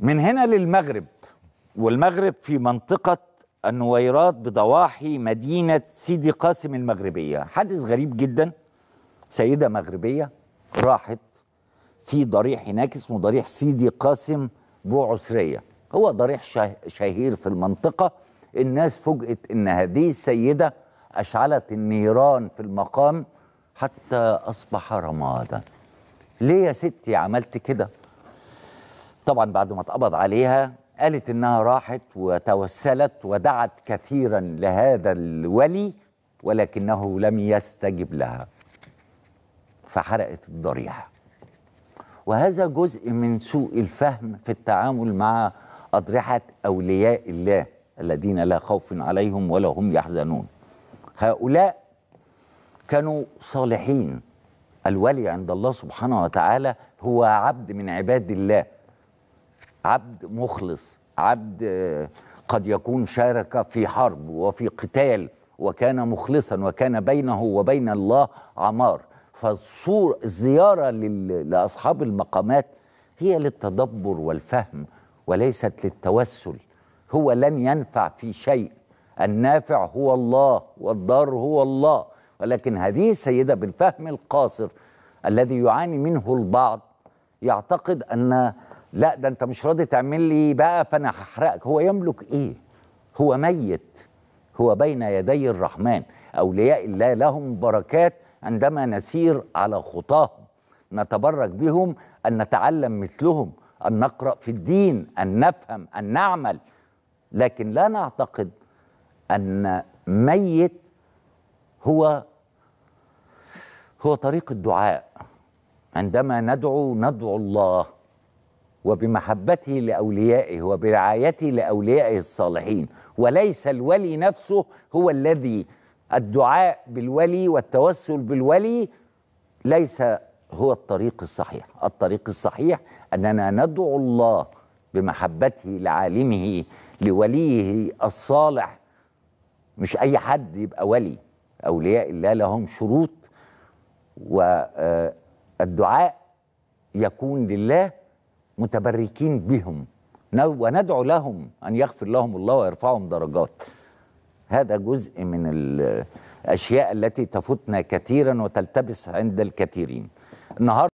من هنا للمغرب والمغرب في منطقة النويرات بضواحي مدينة سيدي قاسم المغربية حدث غريب جدا سيدة مغربية راحت في ضريح هناك اسمه ضريح سيدي قاسم بوعسرية هو ضريح شهير في المنطقة الناس فوجئت ان هذه السيدة اشعلت النيران في المقام حتى اصبح رمادا ليه يا ستي عملت كده طبعا بعد ما اتقبض عليها قالت انها راحت وتوسلت ودعت كثيرا لهذا الولي ولكنه لم يستجب لها فحرقت الضريح وهذا جزء من سوء الفهم في التعامل مع اضرحه اولياء الله الذين لا خوف عليهم ولا هم يحزنون هؤلاء كانوا صالحين الولي عند الله سبحانه وتعالى هو عبد من عباد الله عبد مخلص عبد آه، قد يكون شارك في حرب وفي قتال وكان مخلصا وكان بينه وبين الله عمار فالصور الزيارة لأصحاب المقامات هي للتدبر والفهم وليست للتوسل هو لن ينفع في شيء النافع هو الله والضار هو الله ولكن هذه السيدة بالفهم القاصر الذي يعاني منه البعض يعتقد أن لا ده انت مش راضي تعمل لي بقى فانا هحرقك هو يملك ايه هو ميت هو بين يدي الرحمن اولياء الله لهم بركات عندما نسير على خطاهم نتبرك بهم ان نتعلم مثلهم ان نقرا في الدين ان نفهم ان نعمل لكن لا نعتقد ان ميت هو هو طريق الدعاء عندما ندعو ندعو الله وبمحبته لأوليائه وبرعايته لأوليائه الصالحين وليس الولي نفسه هو الذي الدعاء بالولي والتوسل بالولي ليس هو الطريق الصحيح الطريق الصحيح أننا ندعو الله بمحبته لعالمه لوليه الصالح مش أي حد يبقى ولي أولياء الله لهم شروط والدعاء آه، يكون لله متبركين بهم وندعو لهم أن يغفر لهم الله ويرفعهم درجات هذا جزء من الأشياء التي تفوتنا كثيرا وتلتبس عند الكثيرين النهاردة